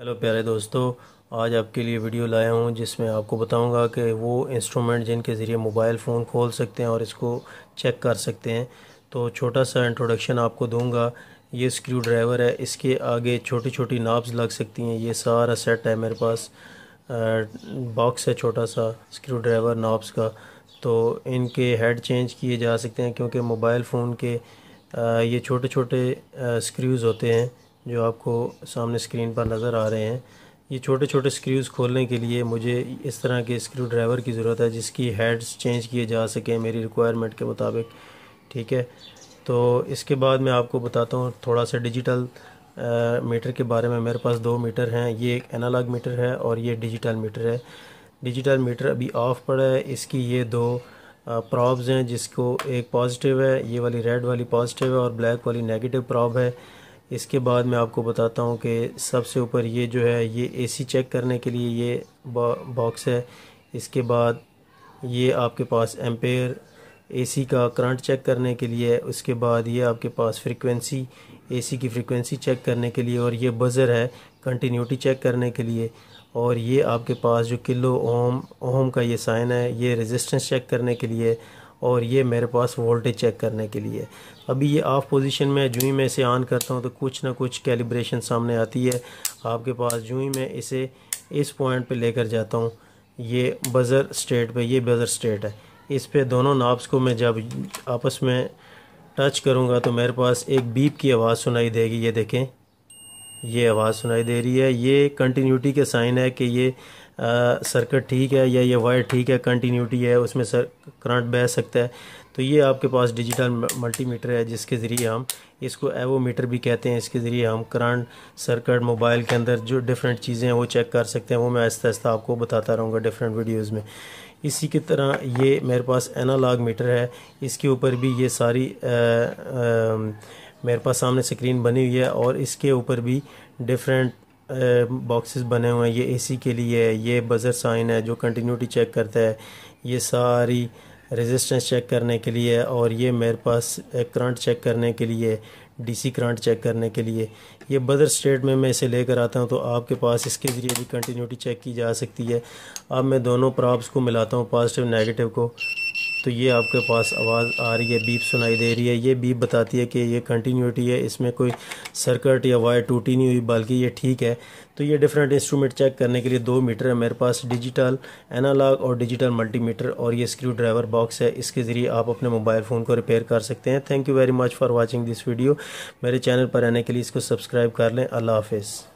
hello प्यारे दोस्तों आज आपके लिए वीडियो लाया हूँ जिसमें आपको बताऊँगा कि वो इंस्ट्रूमेंट जिनके ज़रिए मोबाइल फ़ोन खोल सकते हैं और इसको चेक कर सकते हैं तो छोटा सा इंट्रोडक्शन आपको दूँगा ये स्क्रू ड्राइवर है इसके आगे छोटी छोटी नाब्स लग सकती हैं ये सारा सेट है मेरे पास बॉक्स है छोटा सा स्क्रू ड्राइवर नाब्स का तो इनके हेड चेंज किए जा सकते हैं क्योंकि मोबाइल फ़ोन के ये छोटे छोटे स्क्रूज़ होते हैं जो आपको सामने स्क्रीन पर नज़र आ रहे हैं ये छोटे छोटे स्क्रूज़ खोलने के लिए मुझे इस तरह के स्क्रू ड्राइवर की ज़रूरत है जिसकी हेड्स चेंज किए जा सकें मेरी रिक्वायरमेंट के मुताबिक ठीक है तो इसके बाद मैं आपको बताता हूँ थोड़ा सा डिजिटल मीटर के बारे में मेरे पास दो मीटर हैं ये एक एनालॉग मीटर है और ये डिजिटल मीटर है डिजिटल मीटर अभी ऑफ पड़ा है इसकी ये दो प्रॉब्स हैं जिसको एक पॉजिटिव है ये वाली रेड वाली पॉजिटिव है और ब्लैक वाली नेगेटिव प्रॉब है इसके बाद मैं आपको बताता हूँ कि सबसे ऊपर ये जो है ये एसी चेक करने के लिए ये बॉक्स है इसके बाद ये आपके पास एम्पेयर एसी का करंट चेक करने के लिए उसके बाद ये आपके पास फ्रिक्वेंसी एसी की फ्रिक्वेंसी चेक करने के लिए और ये बज़र है कंटिन्यूटी चेक करने के लिए और ये आपके पास जो किलो ओम ओम का ये साइन है ये रेजिस्टेंस चेक करने के लिए और ये मेरे पास वोल्टेज चेक करने के लिए अभी ये ऑफ पोजीशन में जू ही मैं इसे ऑन करता हूँ तो कुछ ना कुछ कैलिब्रेशन सामने आती है आपके पास जू ही मैं इसे इस पॉइंट पे लेकर जाता हूँ ये बज़र स्टेट पे ये बज़र स्टेट है इस पे दोनों नाप्स को मैं जब आपस में टच करूँगा तो मेरे पास एक बीप की आवाज़ सुनाई देगी ये देखें ये आवाज़ सुनाई दे रही है ये कंटिन्यूटी के साइन है कि ये सर्किट ठीक है या ये वायर ठीक है कंटिन्यूटी है उसमें सर करंट बह सकता है तो ये आपके पास डिजिटल मल्टीमीटर है जिसके ज़रिए हम इसको एवो मीटर भी कहते हैं इसके ज़रिए हम करंट सर्किट मोबाइल के अंदर जो डिफरेंट चीज़ें हैं वो चेक कर सकते हैं वो मैं आहिस्ता आहिस्ता आपको बताता रहूँगा डिफरेंट वीडियोज़ में इसी की तरह ये मेरे पास एनालॉग मीटर है इसके ऊपर भी ये सारी आ, आ, मेरे पास सामने स्क्रीन बनी हुई है और इसके ऊपर भी डिफरेंट बॉक्सेस बने हुए हैं ये एसी के लिए है ये बज़र साइन है जो कंटिन्यूटी चेक करता है ये सारी रेजिस्टेंस चेक करने के लिए और ये मेरे पास करंट चेक करने के लिए डीसी करंट चेक करने के लिए ये बदर स्टेट में मैं इसे लेकर आता हूँ तो आपके पास इसके ज़रिए भी कंटिन्यूटी चेक की जा सकती है अब मैं दोनों प्रॉप्स को मिलाता हूँ पॉजिटिव नेगेटिव को तो ये आपके पास आवाज़ आ रही है बीप सुनाई दे रही है ये बीप बताती है कि ये कंटिन्यूटी है इसमें कोई सर्कट या वायर टूटी नहीं हुई बल्कि ये ठीक है तो ये डिफरेंट इंस्ट्रूमेंट चेक करने के लिए दो मीटर है मेरे पास डिजिटल एनालॉग और डिजिटल मल्टीमीटर और ये स्क्रू ड्राइवर बॉक्स है इसके ज़रिए आप अपने मोबाइल फ़ोन को रिपेयर कर सकते हैं thank you very much for watching this video मेरे चैनल पर आने के लिए इसको सब्सक्राइब कर लें अल्लाह हाफिज़